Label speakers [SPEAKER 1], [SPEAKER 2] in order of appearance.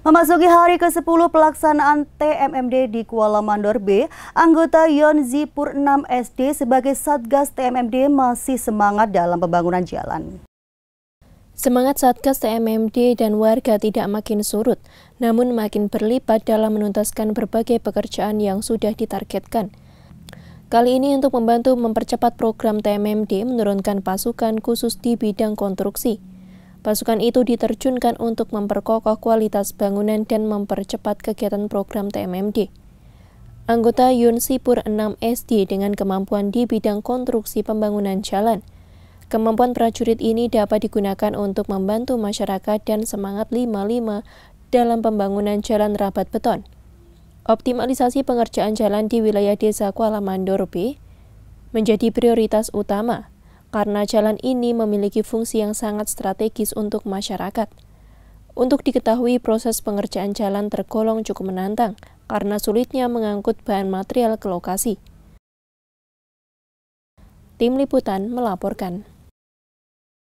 [SPEAKER 1] Memasuki hari ke-10 pelaksanaan TMMD di Kuala Mandor B, anggota Yonzi 6 SD sebagai Satgas TMMD masih semangat dalam pembangunan jalan. Semangat Satgas TMMD dan warga tidak makin surut,
[SPEAKER 2] namun makin berlipat dalam menuntaskan berbagai pekerjaan yang sudah ditargetkan. Kali ini untuk membantu mempercepat program TMMD menurunkan pasukan khusus di bidang konstruksi. Pasukan itu diterjunkan untuk memperkokoh kualitas bangunan dan mempercepat kegiatan program TMMD. Anggota Sipur 6 SD dengan kemampuan di bidang konstruksi pembangunan jalan. Kemampuan prajurit ini dapat digunakan untuk membantu masyarakat dan semangat 55 dalam pembangunan jalan rabat beton. Optimalisasi pengerjaan jalan di wilayah desa Kuala Mandor B menjadi prioritas utama karena jalan ini memiliki fungsi yang sangat strategis untuk masyarakat. Untuk diketahui, proses pengerjaan jalan tergolong cukup menantang karena sulitnya mengangkut bahan material ke lokasi.
[SPEAKER 1] Tim liputan melaporkan.